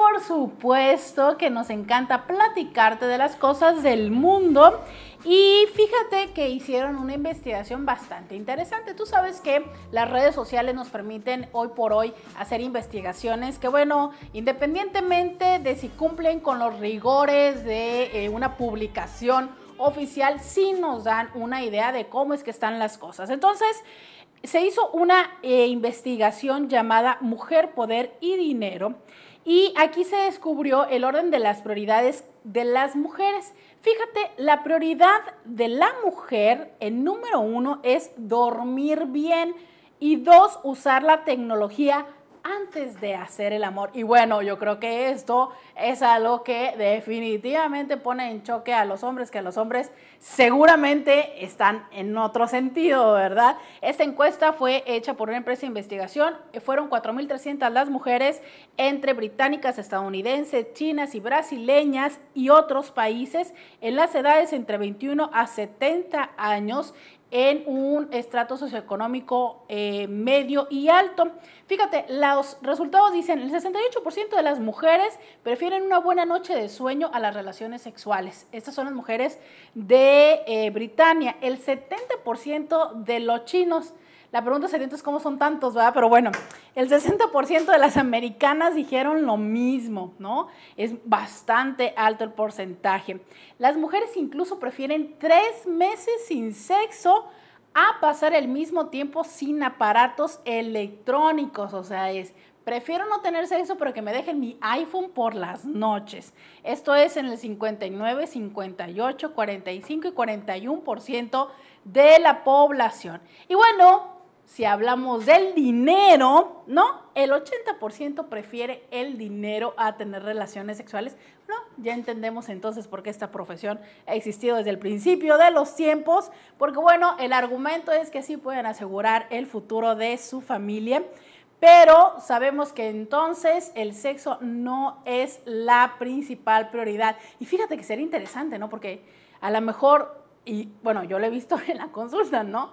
por supuesto que nos encanta platicarte de las cosas del mundo. Y fíjate que hicieron una investigación bastante interesante. Tú sabes que las redes sociales nos permiten hoy por hoy hacer investigaciones que, bueno, independientemente de si cumplen con los rigores de eh, una publicación oficial, sí nos dan una idea de cómo es que están las cosas. Entonces, se hizo una eh, investigación llamada Mujer, Poder y Dinero y aquí se descubrió el orden de las prioridades de las mujeres. Fíjate, la prioridad de la mujer en número uno es dormir bien y dos, usar la tecnología antes de hacer el amor. Y bueno, yo creo que esto es algo que definitivamente pone en choque a los hombres, que los hombres seguramente están en otro sentido, ¿verdad? Esta encuesta fue hecha por una empresa de investigación. Fueron 4.300 las mujeres entre británicas, estadounidenses, chinas y brasileñas y otros países en las edades entre 21 a 70 años en un estrato socioeconómico eh, medio y alto. Fíjate, los resultados dicen, el 68% de las mujeres prefieren una buena noche de sueño a las relaciones sexuales. Estas son las mujeres de eh, Britania. El 70% de los chinos la pregunta sería entonces cómo son tantos, ¿verdad? Pero bueno, el 60% de las americanas dijeron lo mismo, ¿no? Es bastante alto el porcentaje. Las mujeres incluso prefieren tres meses sin sexo a pasar el mismo tiempo sin aparatos electrónicos, o sea, es Prefiero no tener sexo, pero que me dejen mi iPhone por las noches. Esto es en el 59, 58, 45 y 41% de la población. Y bueno, si hablamos del dinero, ¿no? El 80% prefiere el dinero a tener relaciones sexuales. No, ya entendemos entonces por qué esta profesión ha existido desde el principio de los tiempos, porque bueno, el argumento es que sí pueden asegurar el futuro de su familia, pero sabemos que entonces el sexo no es la principal prioridad. Y fíjate que sería interesante, ¿no? Porque a lo mejor, y bueno, yo lo he visto en la consulta, ¿no?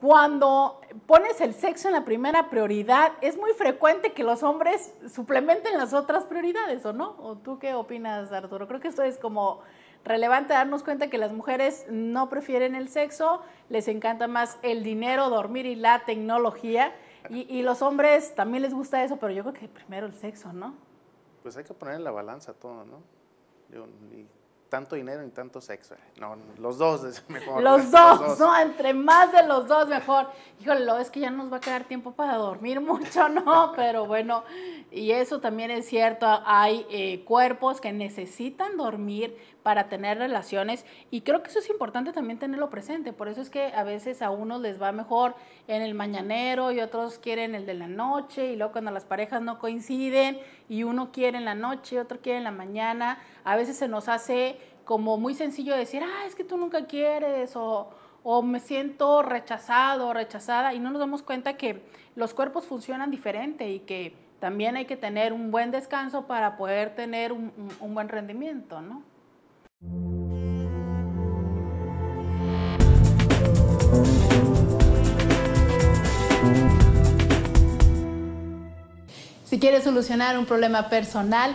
Cuando pones el sexo en la primera prioridad, es muy frecuente que los hombres suplementen las otras prioridades, ¿o no? ¿O tú qué opinas, Arturo? Creo que esto es como relevante darnos cuenta que las mujeres no prefieren el sexo, les encanta más el dinero, dormir y la tecnología. Y, los hombres también les gusta eso, pero yo creo que primero el sexo, ¿no? Pues hay que poner en la balanza todo, ¿no? Yo, tanto dinero y tanto sexo. No, los dos es mejor. Los dos, ¿no? Entre más de los dos, mejor. Híjole, es que ya nos va a quedar tiempo para dormir mucho, ¿no? Pero bueno, y eso también es cierto. Hay eh, cuerpos que necesitan dormir para tener relaciones y creo que eso es importante también tenerlo presente. Por eso es que a veces a unos les va mejor en el mañanero y otros quieren el de la noche y luego cuando las parejas no coinciden y uno quiere en la noche y otro quiere en la mañana, a veces se nos hace como muy sencillo decir, ah, es que tú nunca quieres o, o me siento rechazado o rechazada y no nos damos cuenta que los cuerpos funcionan diferente y que también hay que tener un buen descanso para poder tener un, un buen rendimiento, ¿no? Si quieres solucionar un problema personal,